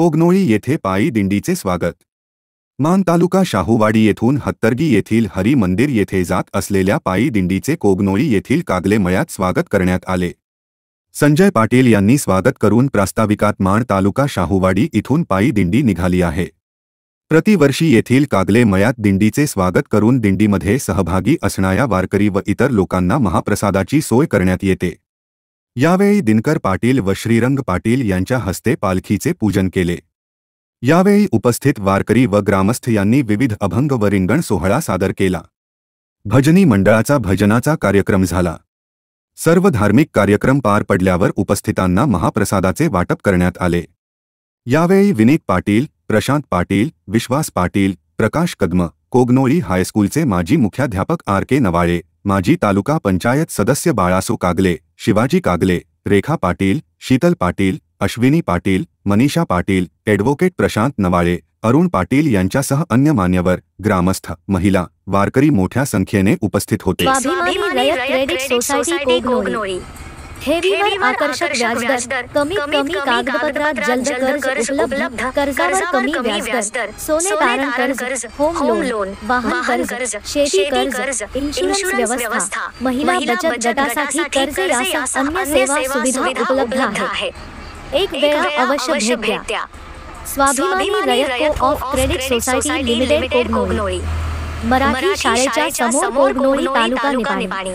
कोगनोळी येथे पायी दिंडीचे स्वागत मान तालुका शाहूवाडी येथून हत्तरगी येथील हरी मंदिर येथे जात असलेल्या पायी दिंडीचे कोगनोळी येथील कागले मयात स्वागत करण्यात आले संजय पाटील यांनी स्वागत करून प्रास्ताविकात माण तालुका शाहूवाडी इथून पायी दिंडी निघाली आहे प्रतिवर्षी येथील कागले मयात दिंडीचे स्वागत करून दिंडीमध्ये सहभागी असणाऱ्या वारकरी व इतर लोकांना महाप्रसादाची सोय करण्यात येते यावेळी दिनकर पाटील व श्रीरंग पाटील यांच्या हस्ते पालखीचे पूजन केले यावेळी उपस्थित वारकरी व ग्रामस्थ यांनी विविध अभंग व रिंगण सोहळा सादर केला भजनी मंडळाचा भजनाचा कार्यक्रम झाला सर्व धार्मिक कार्यक्रम पार पडल्यावर उपस्थितांना महाप्रसादाचे वाटप करण्यात आले यावेळी विनीत पाटील प्रशांत पाटील विश्वास पाटील प्रकाश कदम कोगनोळी हायस्कूलचे माजी मुख्याध्यापक आर के नवाळे माजी तालुका पंचायत सदस्य बाळासो कागले शिवाजी कागले रेखा पाटील शीतल पाटील अश्विनी पाटील मनीषा पाटील ॲडव्होकेट प्रशांत नवाळे अरुण पाटील यांच्यासह अन्य मान्यवर ग्रामस्थ महिला वारकरी मोठ्या संख्येने उपस्थित होते ठेवीवर आकर्षक व्याजदर कमी कमी कागदपत्रात जलद कर्ज उपलब्ध कर्जावर कमी व्याजदर सोने तारण कर्ज होम लोन वाहन कर्ज शेती कर्ज इन्शुरन्स व्यवस्था महिला बचत गटासाठी कर्ज यासह अन्य सेवा सुविधा उपलब्ध आहे एक वेळ अवश्य भेट द्या Swabhimani Rayat of credit society limited Kognoli Marathi शाळेच्या समोर कोगनोळी तालुका निपाणी